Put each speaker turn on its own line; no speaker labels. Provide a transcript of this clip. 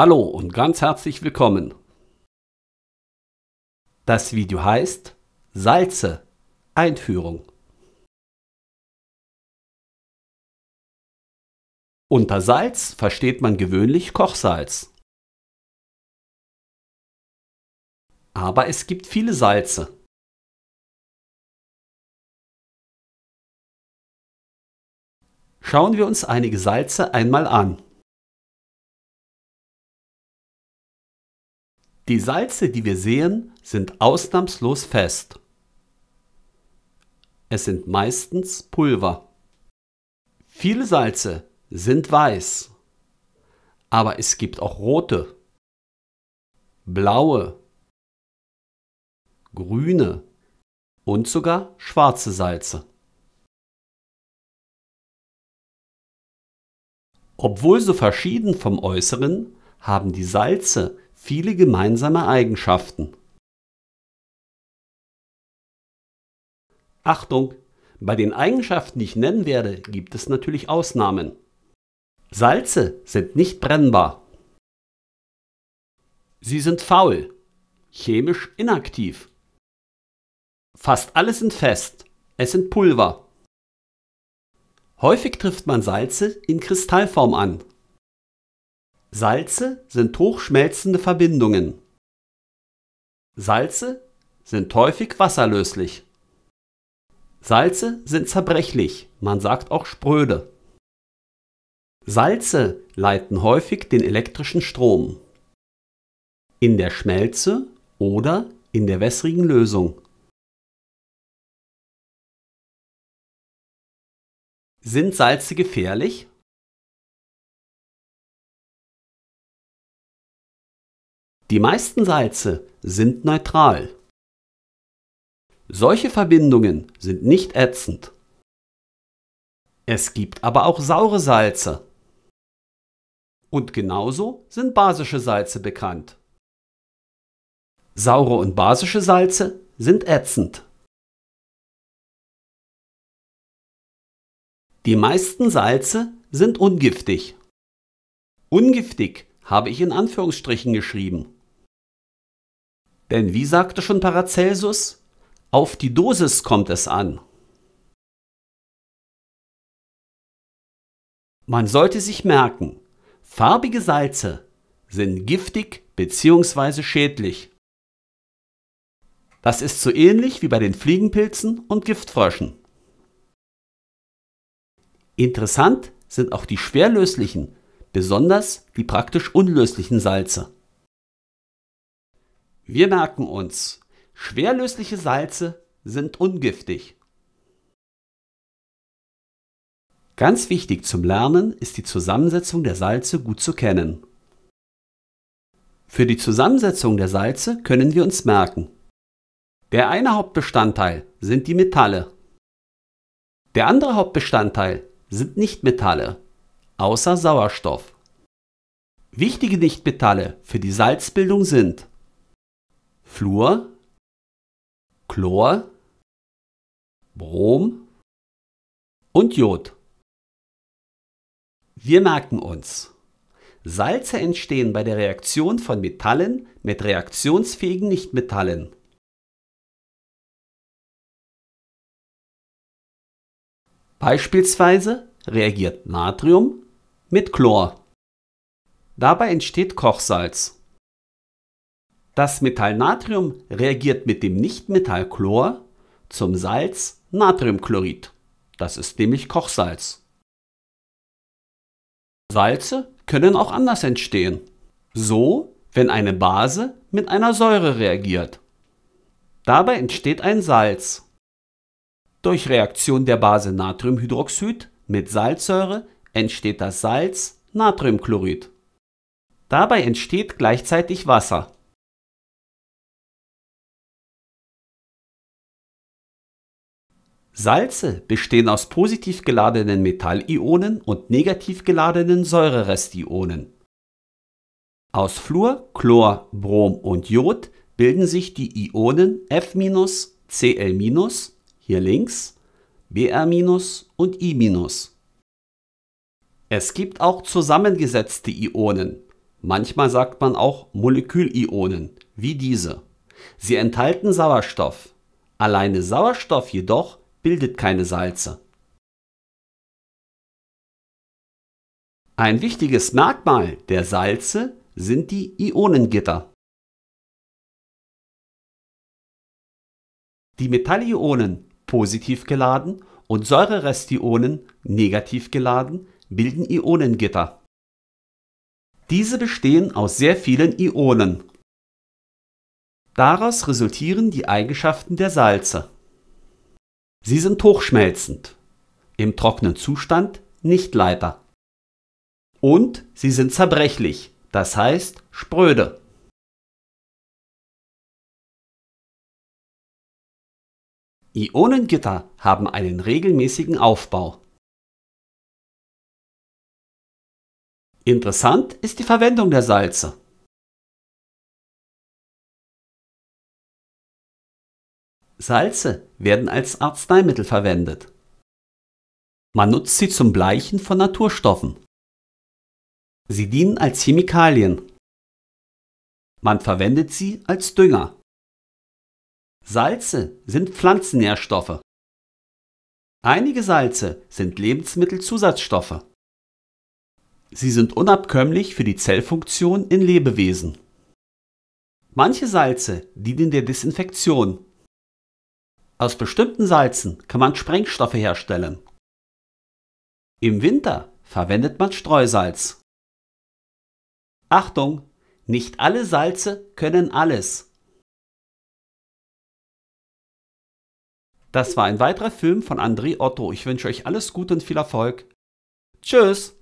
Hallo und ganz herzlich willkommen. Das Video heißt Salze Einführung.
Unter Salz versteht man gewöhnlich Kochsalz. Aber es gibt viele Salze. Schauen wir uns einige Salze einmal an.
Die Salze, die wir sehen, sind ausnahmslos fest. Es sind meistens Pulver. Viele Salze sind weiß, aber es gibt auch rote, blaue, grüne und sogar schwarze Salze. Obwohl so verschieden vom Äußeren, haben die Salze viele gemeinsame Eigenschaften. Achtung! Bei den Eigenschaften, die ich nennen werde, gibt es natürlich Ausnahmen. Salze sind nicht brennbar. Sie sind faul, chemisch inaktiv. Fast alle sind fest, es sind Pulver. Häufig trifft man Salze in Kristallform an, Salze sind hochschmelzende Verbindungen. Salze sind häufig wasserlöslich. Salze sind zerbrechlich, man sagt auch spröde. Salze leiten häufig den elektrischen Strom. In der Schmelze oder
in der wässrigen Lösung. Sind Salze gefährlich? Die meisten Salze sind
neutral. Solche Verbindungen sind nicht ätzend. Es gibt aber auch saure Salze. Und genauso sind basische Salze bekannt. Saure und basische Salze sind ätzend. Die meisten Salze sind ungiftig. Ungiftig habe ich in Anführungsstrichen geschrieben. Denn wie sagte schon Paracelsus, auf die Dosis kommt es an. Man sollte sich merken, farbige Salze sind giftig bzw. schädlich. Das ist so ähnlich wie bei den Fliegenpilzen und Giftfröschen. Interessant sind auch die schwerlöslichen, besonders die praktisch unlöslichen Salze. Wir merken uns, schwerlösliche Salze sind ungiftig. Ganz wichtig zum Lernen ist die Zusammensetzung der Salze gut zu kennen. Für die Zusammensetzung der Salze können wir uns merken. Der eine Hauptbestandteil sind die Metalle. Der andere Hauptbestandteil sind Nichtmetalle, außer Sauerstoff. Wichtige Nichtmetalle für die Salzbildung sind Fluor, Chlor, Brom und Jod. Wir merken uns. Salze entstehen bei der Reaktion von Metallen mit reaktionsfähigen
Nichtmetallen.
Beispielsweise reagiert Natrium mit Chlor. Dabei entsteht Kochsalz. Das Metall Natrium reagiert mit dem Nichtmetall Chlor zum Salz Natriumchlorid. Das ist nämlich Kochsalz. Salze können auch anders entstehen. So, wenn eine Base mit einer Säure reagiert. Dabei entsteht ein Salz. Durch Reaktion der Base Natriumhydroxid mit Salzsäure entsteht das Salz Natriumchlorid. Dabei entsteht gleichzeitig Wasser. Salze bestehen aus positiv geladenen Metallionen und negativ geladenen Säurerestionen. Aus Fluor, Chlor, Brom und Jod bilden sich die Ionen F-, Cl-, hier links, Br- und I-. Es gibt auch zusammengesetzte Ionen, manchmal sagt man auch Molekülionen, wie diese. Sie enthalten Sauerstoff. Alleine Sauerstoff jedoch bildet keine Salze. Ein wichtiges Merkmal
der Salze sind die Ionengitter.
Die Metallionen positiv geladen und Säurerestionen negativ geladen bilden Ionengitter. Diese bestehen aus sehr vielen Ionen. Daraus resultieren die Eigenschaften der Salze. Sie sind hochschmelzend, im trockenen Zustand nicht leiter. Und sie sind zerbrechlich, das heißt spröde.
Ionengitter haben einen regelmäßigen Aufbau. Interessant ist die Verwendung der Salze. Salze werden als Arzneimittel verwendet.
Man nutzt sie zum Bleichen von Naturstoffen. Sie dienen als Chemikalien. Man verwendet sie als Dünger. Salze sind Pflanzennährstoffe. Einige Salze sind Lebensmittelzusatzstoffe. Sie sind unabkömmlich für die Zellfunktion in Lebewesen. Manche Salze dienen der Desinfektion aus bestimmten Salzen kann man Sprengstoffe herstellen. Im Winter verwendet man Streusalz. Achtung, nicht alle Salze können alles. Das war ein weiterer Film von André Otto.
Ich wünsche euch alles Gute und viel Erfolg. Tschüss!